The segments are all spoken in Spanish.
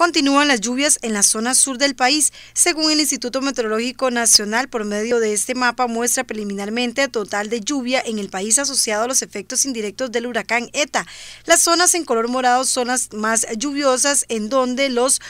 Continúan las lluvias en la zona sur del país. Según el Instituto Meteorológico Nacional, por medio de este mapa muestra preliminarmente total de lluvia en el país asociado a los efectos indirectos del huracán ETA. Las zonas en color morado son las más lluviosas en donde los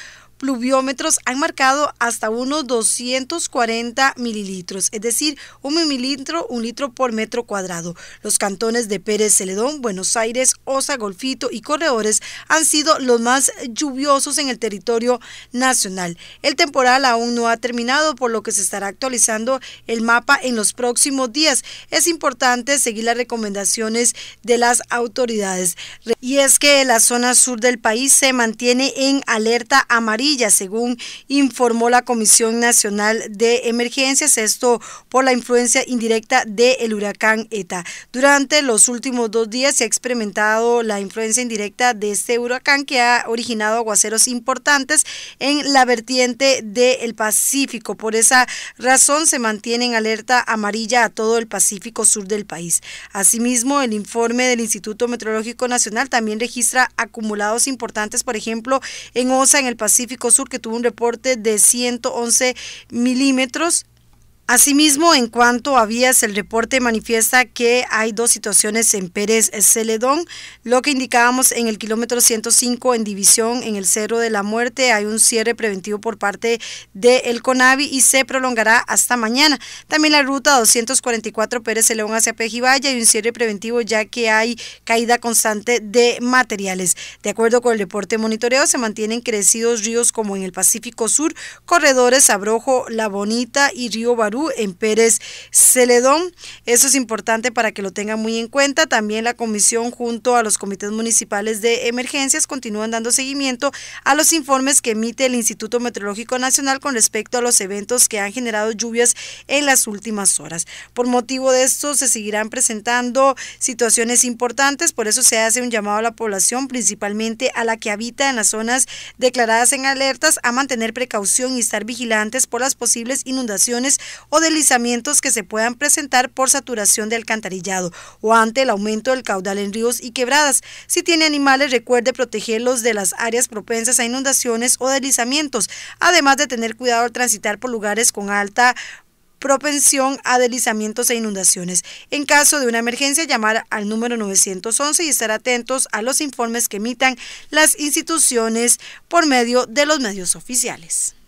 pluviómetros han marcado hasta unos 240 mililitros, es decir, un mililitro, un litro por metro cuadrado. Los cantones de Pérez Celedón, Buenos Aires, Osa, Golfito y Corredores han sido los más lluviosos en el territorio nacional. El temporal aún no ha terminado, por lo que se estará actualizando el mapa en los próximos días. Es importante seguir las recomendaciones de las autoridades. Y es que la zona sur del país se mantiene en alerta amarilla según informó la Comisión Nacional de Emergencias, esto por la influencia indirecta del huracán ETA. Durante los últimos dos días se ha experimentado la influencia indirecta de este huracán que ha originado aguaceros importantes en la vertiente del Pacífico. Por esa razón se mantiene en alerta amarilla a todo el Pacífico sur del país. Asimismo, el informe del Instituto Meteorológico Nacional también registra acumulados importantes, por ejemplo, en OSA, en el Pacífico Sur que tuvo un reporte de 111 milímetros Asimismo, en cuanto a vías, el reporte manifiesta que hay dos situaciones en Pérez Celedón, lo que indicábamos en el kilómetro 105 en división en el Cerro de la Muerte. Hay un cierre preventivo por parte del el CONAVI y se prolongará hasta mañana. También la ruta 244 Pérez Celedón hacia Pejibaya y un cierre preventivo ya que hay caída constante de materiales. De acuerdo con el reporte monitoreo, se mantienen crecidos ríos como en el Pacífico Sur, corredores Abrojo, La Bonita y Río Barú en Pérez Celedón. Eso es importante para que lo tengan muy en cuenta. También la comisión junto a los comités municipales de emergencias continúan dando seguimiento a los informes que emite el Instituto Meteorológico Nacional con respecto a los eventos que han generado lluvias en las últimas horas. Por motivo de esto se seguirán presentando situaciones importantes, por eso se hace un llamado a la población, principalmente a la que habita en las zonas declaradas en alertas, a mantener precaución y estar vigilantes por las posibles inundaciones o deslizamientos que se puedan presentar por saturación del alcantarillado o ante el aumento del caudal en ríos y quebradas. Si tiene animales, recuerde protegerlos de las áreas propensas a inundaciones o deslizamientos, además de tener cuidado al transitar por lugares con alta propensión a deslizamientos e inundaciones. En caso de una emergencia, llamar al número 911 y estar atentos a los informes que emitan las instituciones por medio de los medios oficiales.